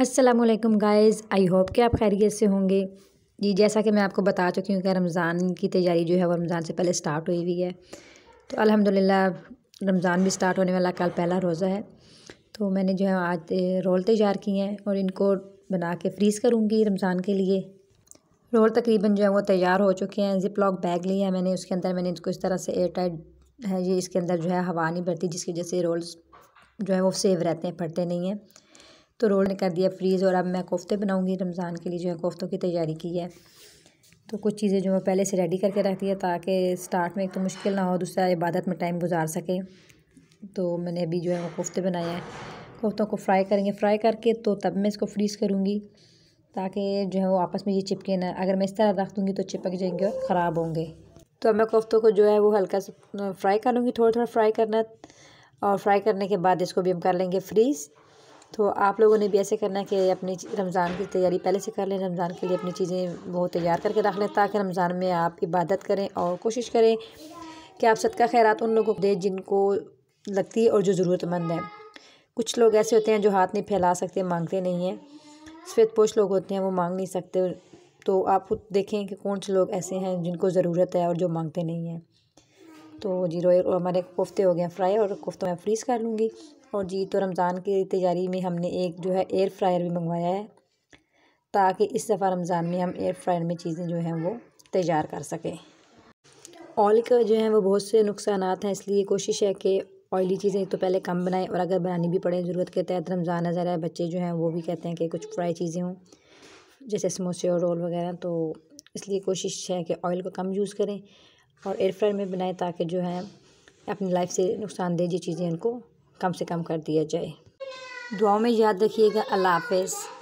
Aslam guys I hope कि आप खैरियत से होंगे जी जैसा कि मैं आपको बता चुकी हूँ कि रमज़ान की तैयारी जो है वो रमज़ान से पहले स्टार्ट हुई हुई है तो अल्हम्दुलिल्लाह रमज़ान भी स्टार्ट होने वाला कल पहला रोज़ा है तो मैंने जो है आज रोल तैयार किए हैं और इनको बना के फ्रीज़ करूँगी रमज़ान के लिए रोल तकरीबन जो है वो तैयार हो चुके हैं जिप लॉक बैग लिया है मैंने उसके अंदर मैंने इसको इस तरह से एयर टाइट है ये इसके अंदर जो है हवा नहीं भरती जिसकी वजह से रोल्स जो है वो सेव रहते हैं फटते नहीं हैं तो रोल ने कर दिया फ्रीज़ और अब मैं कोफ्ते बनाऊँगी रमज़ान के लिए जो है कोफ्तों की तैयारी की है तो कुछ चीज़ें जो मैं पहले से रेडी करके रख है ताकि स्टार्ट में एक तो मुश्किल ना हो दूसरा इबादत में टाइम गुजार सके तो मैंने अभी जो है वो कोफ्ते बनाए हैं कोफ्तों को फ्राई करेंगे फ्राई करके तो तब मैं इसको फ्रीज़ करूँगी ताकि जो है वो आपस में ये चिपके ना अगर मैं इस तरह रख दूँगी तो चिपक जाएंगे और ख़राब होंगे तो अब मैं कोफ्तों को जो है वो हल्का सा फ्राई करूँगी थोड़ा थोड़ा फ्राई करना और फ्राई करने के बाद इसको भी हम कर लेंगे फ्रीज़ तो आप लोगों ने भी ऐसे करना है कि अपनी रमज़ान की तैयारी पहले से कर लें रमज़ान के लिए अपनी चीज़ें वो तैयार करके रख लें ताकि रमज़ान में आप इबादत करें और कोशिश करें कि आप सदका खैरात उन लोगों को दें जिनको लगती है और जो ज़रूरतमंद है कुछ लोग ऐसे होते हैं जो हाथ नहीं फैला सकते मांगते नहीं हैं सफ़ेद पोश लोग होते हैं वो मांग नहीं सकते तो आप खुद देखें कि कौन से लोग ऐसे हैं जिनको ज़रूरत है और जो मांगते नहीं हैं तो जीरो हमारे कोफ्ते हो गए फ्राई और कोफ्तों मैं फ्रीज़ कर लूँगी और जी तो रमज़ान की तैयारी में हमने एक जो है एयर फ्रायर भी मंगवाया है ताकि इस दफ़ा रमज़ान में हम एयर फ्रायर में चीज़ें जो हैं वो तैयार कर सकें ऑयल का जो है वो बहुत से नुकसान हैं इसलिए कोशिश है कि ऑयली चीज़ें तो पहले कम बनाएं और अगर बनानी भी पड़े ज़रूरत के तहत रमज़ान नज़र आए बच्चे जो हैं वो भी कहते हैं कि कुछ फ्राई चीज़ें हों जैसे समोसे और रोल वगैरह तो इसलिए कोशिश है कि ऑयल को कम यूज़ करें और एयर फ्रायर में बनाए ताकि जो है अपनी लाइफ से नुकसानदेह जो चीज़ें उनको कम से कम कर दिया जाए दुआओं में याद रखिएगा अल्लाह हाफिज़